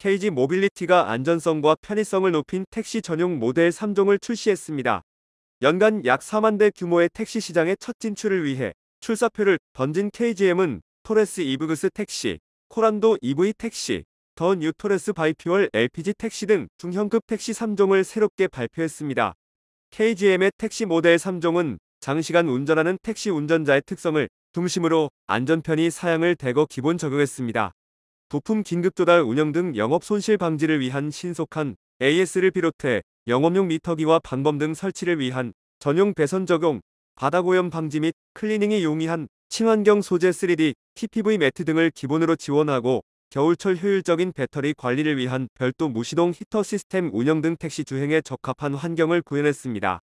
KG 모빌리티가 안전성과 편의성을 높인 택시 전용 모델 3종을 출시했습니다. 연간 약 4만 대 규모의 택시 시장의 첫 진출을 위해 출사표를 던진 KGM은 토레스 이브그스 택시, 코란도 EV 택시, 더 뉴토레스 바이퓨얼 LPG 택시 등 중형급 택시 3종을 새롭게 발표했습니다. KGM의 택시 모델 3종은 장시간 운전하는 택시 운전자의 특성을 중심으로 안전편의 사양을 대거 기본 적용했습니다. 부품 긴급 조달 운영 등 영업 손실 방지를 위한 신속한 AS를 비롯해 영업용 미터기와 방범 등 설치를 위한 전용 배선 적용, 바닥 오염 방지 및 클리닝에 용이한 친환경 소재 3D, TPV 매트 등을 기본으로 지원하고 겨울철 효율적인 배터리 관리를 위한 별도 무시동 히터 시스템 운영 등 택시 주행에 적합한 환경을 구현했습니다.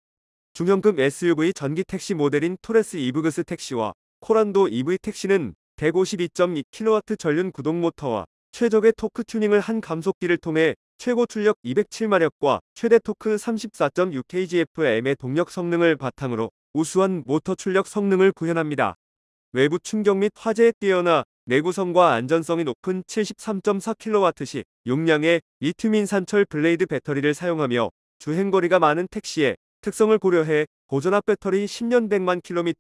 중형급 SUV 전기 택시 모델인 토레스 이브그스 택시와 코란도 EV 택시는 152.2kW 전륜 구동 모터와 최적의 토크 튜닝을 한 감속기를 통해 최고 출력 207마력과 최대 토크 34.6kgfm의 동력 성능을 바탕으로 우수한 모터 출력 성능을 구현합니다. 외부 충격 및 화재에 뛰어나 내구성과 안전성이 높은 7 3 4 k w 시 용량의 리튬인산철 블레이드 배터리를 사용하며 주행거리가 많은 택시의 특성을 고려해 고전압 배터리 10년 100만 km에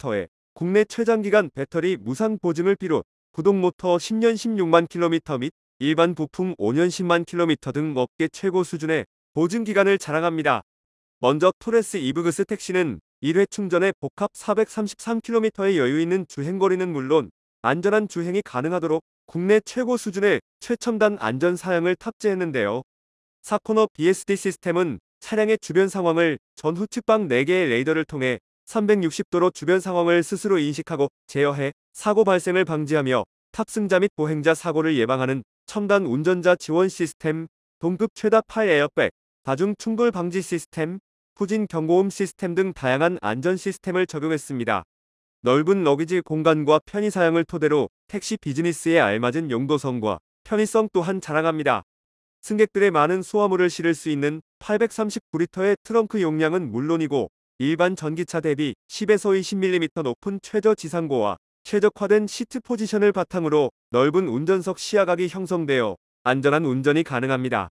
국내 최장기간 배터리 무상 보증을 비롯 구동모터 10년 16만 킬로미터 및 일반 부품 5년 10만 킬로미터 등 업계 최고 수준의 보증기간을 자랑합니다. 먼저 토레스 이브그스 택시는 1회 충전에 복합 433km의 여유 있는 주행거리는 물론 안전한 주행이 가능하도록 국내 최고 수준의 최첨단 안전 사양을 탑재했는데요. 사코너 BSD 시스템은 차량의 주변 상황을 전후 측방 4개의 레이더를 통해 360도로 주변 상황을 스스로 인식하고 제어해 사고 발생을 방지하며 탑승자 및 보행자 사고를 예방하는 첨단 운전자 지원 시스템, 동급 최다 파일 에어백, 다중 충돌 방지 시스템, 후진 경고음 시스템 등 다양한 안전 시스템을 적용했습니다. 넓은 러기지 공간과 편의 사양을 토대로 택시 비즈니스에 알맞은 용도성과 편의성 또한 자랑합니다. 승객들의 많은 수화물을 실을 수 있는 839리터의 트렁크 용량은 물론이고 일반 전기차 대비 10에서 20mm 높은 최저 지상고와 최적화된 시트 포지션을 바탕으로 넓은 운전석 시야각이 형성되어 안전한 운전이 가능합니다.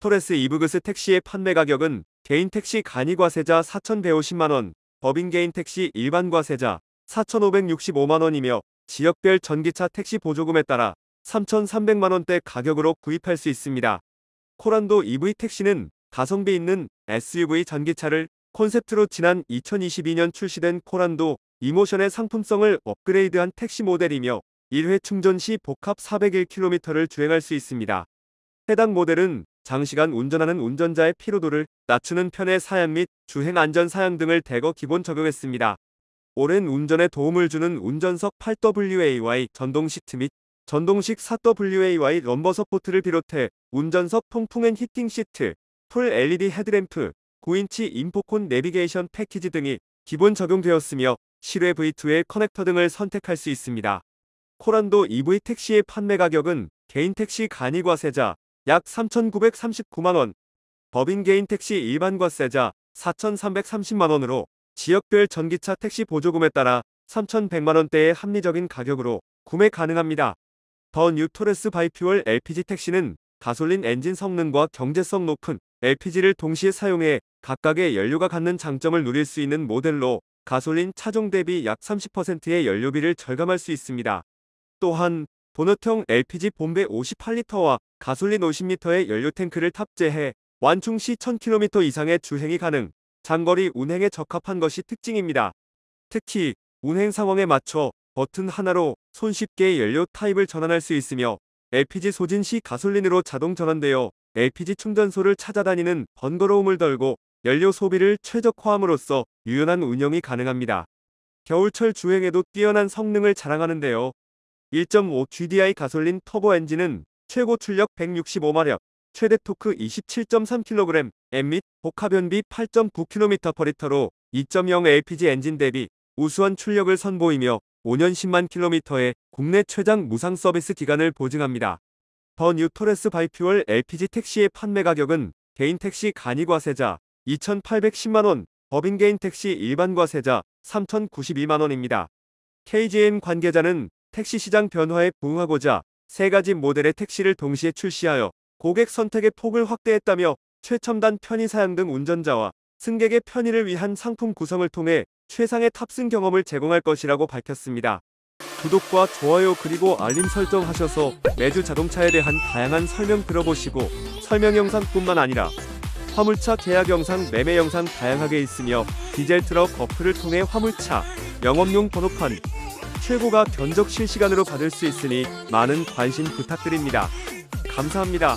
토레스 이브그스 택시의 판매 가격은 개인 택시 간이과세자 4,150만원, 법인 개인 택시 일반과세자 4,565만원이며 지역별 전기차 택시 보조금에 따라 3,300만원대 가격으로 구입할 수 있습니다. 코란도 EV 택시는 가성비 있는 SUV 전기차를 콘셉트로 지난 2022년 출시된 코란도 이모션의 상품성을 업그레이드한 택시 모델이며 1회 충전 시 복합 401km를 주행할 수 있습니다. 해당 모델은 장시간 운전하는 운전자의 피로도를 낮추는 편의 사양 및 주행 안전 사양 등을 대거 기본 적용했습니다. 오랜 운전에 도움을 주는 운전석 8WAY 전동 시트 및 전동식 4WAY 럼버 서포트를 비롯해 운전석 통풍 앤 히팅 시트, 풀 LED 헤드램프, 9인치 인포콘 내비게이션 패키지 등이 기본 적용되었으며 실외 V2의 커넥터 등을 선택할 수 있습니다. 코란도 EV 택시의 판매 가격은 개인 택시 간이 과세자 약 3,939만원, 법인 개인 택시 일반 과세자 4,330만원으로 지역별 전기차 택시 보조금에 따라 3,100만원대의 합리적인 가격으로 구매 가능합니다. 더 뉴토레스 바이퓨얼 LPG 택시는 가솔린 엔진 성능과 경제성 높은 LPG를 동시에 사용해 각각의 연료가 갖는 장점을 누릴 수 있는 모델로 가솔린 차종 대비 약 30%의 연료비를 절감할 수 있습니다. 또한 도넛형 LPG 본배 58리터와 가솔린 50리터의 연료 탱크를 탑재해 완충 시 1000km 이상의 주행이 가능, 장거리 운행에 적합한 것이 특징입니다. 특히 운행 상황에 맞춰 버튼 하나로 손쉽게 연료 타입을 전환할 수 있으며 LPG 소진 시 가솔린으로 자동 전환되어 LPG 충전소를 찾아다니는 번거로움을 덜고 연료 소비를 최적화함으로써 유연한 운영이 가능합니다. 겨울철 주행에도 뛰어난 성능을 자랑하는데요. 1.5 GDI 가솔린 터보 엔진은 최고 출력 165마력, 최대 토크 27.3kg, M 및 복합연비 8 9 k m h 로2.0 LPG 엔진 대비 우수한 출력을 선보이며 5년 10만 km의 국내 최장 무상 서비스 기간을 보증합니다. 더 뉴토레스 바이퓨얼 LPG 택시의 판매 가격은 개인 택시 간이과세자, 2,810만원, 법인개인 택시 일반과 세자 3,092만원입니다. KGN 관계자는 택시 시장 변화에 부응하고자 세 가지 모델의 택시를 동시에 출시하여 고객 선택의 폭을 확대했다며 최첨단 편의 사양 등 운전자와 승객의 편의를 위한 상품 구성을 통해 최상의 탑승 경험을 제공할 것이라고 밝혔습니다. 구독과 좋아요 그리고 알림 설정 하셔서 매주 자동차에 대한 다양한 설명 들어보시고 설명 영상뿐만 아니라 화물차 계약 영상, 매매 영상 다양하게 있으며 디젤 트럭 어플을 통해 화물차, 영업용 번호판, 최고가 견적 실시간으로 받을 수 있으니 많은 관심 부탁드립니다. 감사합니다.